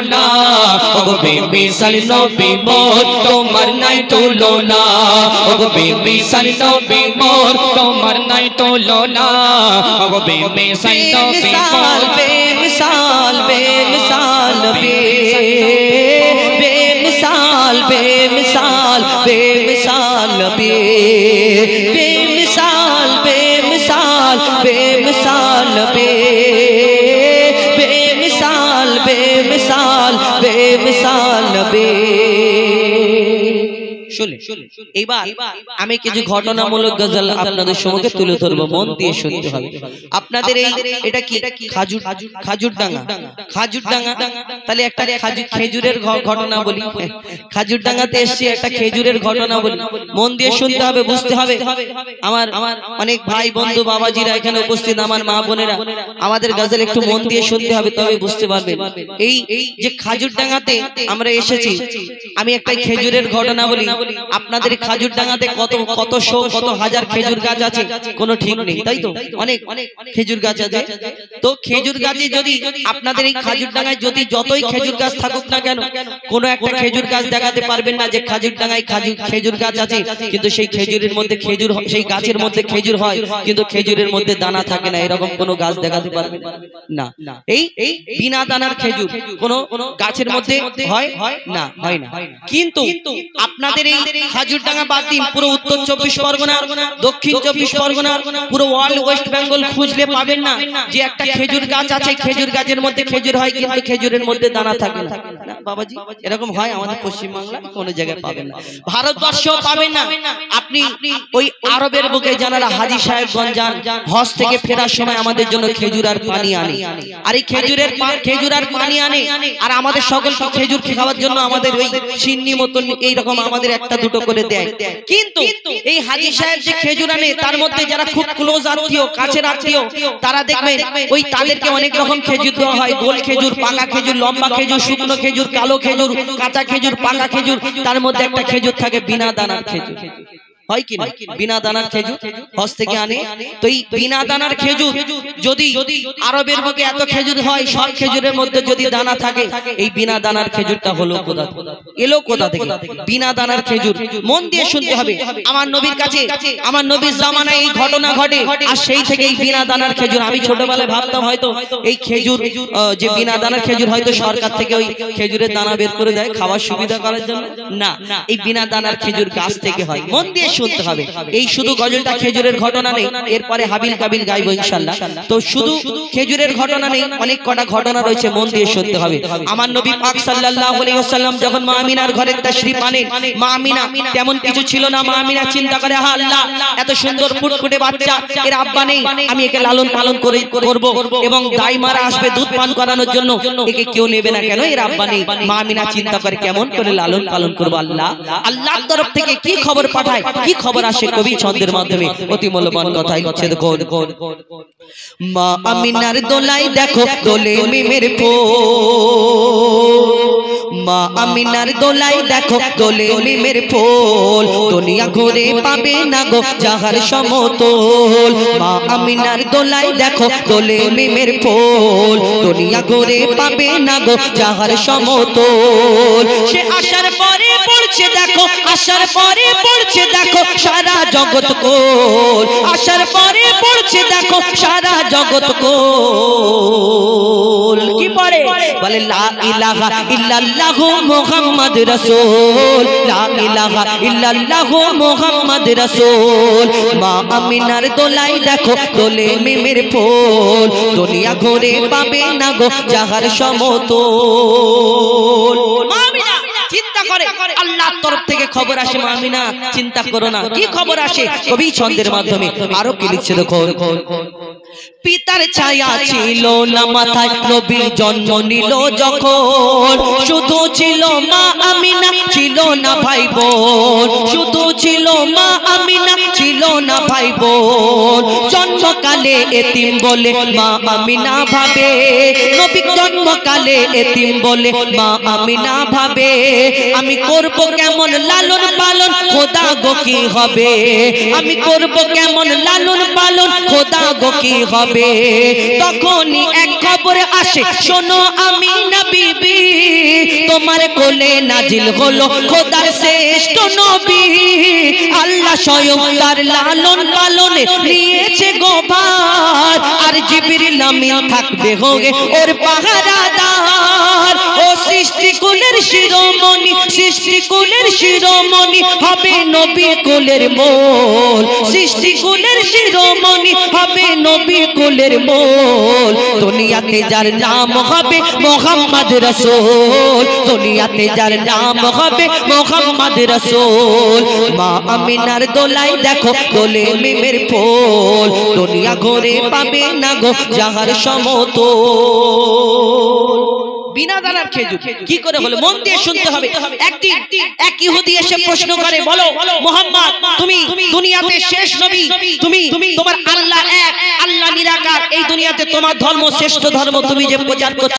गुलाम ओ baby सनो बे मोर तो मरना तो लोना ओ बेबी सनो बे मोर तो मरना तो लोला ओ बेबी सनो बे मोर बेमिसाल बेमिसाल बेमिसाल बेमिसाल बेमिसाल बेमिसाल बेमिसाल बेमिसाल बे بے مثال بے مثال نبی আমি কিছু ঘটনামূলক গজল আপনাদের সম্মুখে তুলে ধরবো মন দিয়ে শুনতে হবে আপনাদের এই এটা কি খাজুর খাজুর ডাঙ্গা খাজুর ডাঙ্গা তাহলে একটা খেজুরের ঘটনা বলি খাজুর ডাঙ্গাতে এসছি একটা খেজুরের ঘটনা বলি মন দিয়ে শুনতে হবে বুঝতে হবে আমার অনেক ভাই বন্ধু বাবাজিরা এখানে উপস্থিত আমার মা বোনেরা আমাদের গজল একটু মন দিয়ে শুনতে হবে তবে বুঝতে পারবে এই যে খাজুর ডাঙ্গাতে আমরা এসেছি আমি একটা খেজুরের ঘটনা বলি বলি আপনাদের খাজুর ডাঙাতে কত কত শো কত হাজার খেজুর গাছ আছে কোনো ঠিক নেই তাই তো অনেক অনেক খেজুর গাছ আছে তো খেজুর গাছে যদি আপনাদের এই খাজুর ডাঙায় যদি যতই খেজুর গাছ থাকুক না কেন কোনো একটা খেজুর গাছ দেখাতে পারবেন না যে খাজুর ডাঙায় খাজুর খেজুর গাছ আছে কিন্তু সেই খেজুরের মধ্যে খেজুর সেই গাছের মধ্যে খেজুর হয় কিন্তু খেজুরের মধ্যে দানা থাকে না এরকম কোনো গাছ দেখাতে পারবে না এই এই বিনা দানার খেজুর কোনো গাছের মধ্যে হয় না হয় না কিন্তু আপনাদের হাজুরডাঙ্গা বাদ দিন পুরো উত্তর চব্বিশ পরগনা দক্ষিণ চব্বিশ পরগনা পুরো ওয়ার্ল্ড ওয়েস্ট বেঙ্গল খুঁজলে পাবেন না যে একটা খেজুর গাছ আছে খেজুর গাছের মধ্যে খেজুর হয় কি কিন্তু খেজুরের মধ্যে দানা থাকে না বাবাজি এরকম হয় আমাদের জায়গায় পাবেন না ভারতবর্ষ পাবেন না আপনি ওই আরবের বুকে জানারা হাজি সাহেবগঞ্জ যান হজ থেকে ফেরার সময় আমাদের জন্য খেজুর আর পানি আনে আর এই খেজুরের খেজুর আর পানি আনে আর আমাদের খেজুর খাওয়ার জন্য আমাদের ওই চিন্নি মতন এইরকম আমাদের একটা দুটো করে দেয় কিন্তু এই হাজি সাহেব যে খেজুর আনে তার মধ্যে যারা খুব ক্লোজ আত্মীয় কাছের আত্মীয় তারা দেখবেন ওই তাদেরকে অনেক রকম খেজুর দেওয়া হয় গোল খেজুর পাকা খেজুর লম্বা খেজুর শুকনো খেজুর কালো খেজুর কাঁচা খেজুর পাকা খেজুর তার মধ্যে একটা খেজুর থাকে বিনা দানার খেজুর হয় কি বিনা দানার খেজুর হজ থেকে আনে তো এই বিনা দানার খেজুর যদি আরবের এত খেজুর হয় সব খেজুরের মধ্যে যদি দানা থাকে এই বিনা দানার খেজুরটা হলো কোথা এলো কোথা থেকে বিনা দানার খেজুর মন দিয়ে শুনতে হবে আমার নবীর কাছে আমার নবীর জামানায় এই ঘটনা ঘটে আর সেই থেকে এই বিনা দানার খেজুর আমি ছোটবেলায় ভাবতাম হয়তো এই খেজুর যে বিনা দানার খেজুর হয়তো সরকার থেকে ওই খেজুরের দানা বের করে দেয় খাওয়ার সুবিধা করার জন্য না এই বিনা দানার খেজুর গাছ থেকে হয় মন দিয়ে শুনতে হবে এই শুধু গজলটা খেজুরের ঘটনা নেই এরপরে হাবিল কাবিল গাইব ইনশাল্লাহ তো শুধু খেজুরের ঘটনা নেই অনেক কটা ঘটনা রয়েছে মন দিয়ে শুনতে হবে আমার নবী পাক সাল্লাল্লাহু আলাইহি ওয়াসাল্লাম যখন মা আমিনার ঘরে তাশরীফ আনেন মা আমিনা তেমন কিছু ছিল না মা আমিনা চিন্তা করে হা আল্লাহ এত সুন্দর ফুটফুটে বাচ্চা এর আব্বা নেই আমি একে লালন পালন করে করব এবং গাই মারা আসবে দুধ পান করানোর জন্য একে কেউ নেবে না কেন এর আব্বা নেই মা আমিনা চিন্তা করে কেমন করে লালন পালন করব আল্লাহ আল্লাহর তরফ থেকে কি খবর পাঠায় কি খবর আসে কবি ছন্দের মাধ্যমে অতি মূল্যবান কথাই হচ্ছে দেখুন মা আমিনার দোলাই দেখো দোলে মিমের পো মা আমিনার দোলাই দেখো দোলে মিমের ফোল দুনিয়া ঘুরে পাবে না গো যাহার সমতল মা আমিনার দোলাই দেখো দোলে মিমের ফোল দুনিয়া ঘুরে পাবে না গো যাহার সমতল সে আসার পরে পড়ছে দেখো আসার পরে পড়ছে দেখো সারা জগৎ কোল আসার পরে পড়ছে দেখো সারা জগৎ কোল বলে লা ইলাহা ইল্লাল্লাহু মুহাম্মদ রাসূল লা ইলাহা ইল্লাল্লাহু মুহাম্মদ রাসূল মা আমিনার দোলাই দেখো ফুল দুনিয়া ঘুরে পাবে না গো সমতল চিন্তা করে থেকে খবর আসে মামিনা চিন্তা করো না কি খবর আসে কবি ছন্দের মাধ্যমে আরো কি লিখছে দেখো পিতার ছায়া ছিল না মাথায় নবীর জন্ম নিল যখন শুধু ছিল মা আমিনা ছিল না ভাই বোন শুধু ছিল মা আমিনা ছিল না ভাই বোন জন্মকালে এতিম বলে মা আমিনা ভাবে নবী জন্মকালে এতিম বলে মা আমিনা ভাবে আমি করব কেমন লালন পালন খোদা গো কি হবে আমি করব কেমন লালন পালন খোদা গো কি হবে তখনই এক খবর আসে শোনো আমি না বিবি তোমার কোলে নাজিল হলো খোদার শ্রেষ্ঠ নবী আল্লাহ স্বয়ং তার লালন পালনে নিয়েছে গোপাল আর জিবির নামে থাকবে হোগে ওর পাহারা শিরোমণি সৃষ্টি কুলের শিরোমণি হবে নবী কুলের মোল সৃষ্টি কুলের শিরোমণি হবে নবী কুলের মোল দুনিয়াতে যার নাম হবে মোহাম্মদ রসোল দুনিয়াতে যার নাম হবে মোহাম্মদ রসোল মা আমিনার দোলাই দেখো দোলে মিমের পোল দুনিয়া ঘরে পাবে না গো যাহার সমতোল বিনা দানার খেজুর কি করে হলো মন দিয়ে শুনতে হবে একদিন এক ইহুদি এসে প্রশ্ন করে বলো মোহাম্মদ তুমি দুনিয়াতে শেষ নবী তুমি তোমার আল্লাহ এক আল্লাহ নিরাকার এই দুনিয়াতে তোমার ধর্ম শ্রেষ্ঠ ধর্ম তুমি যে প্রচার করছো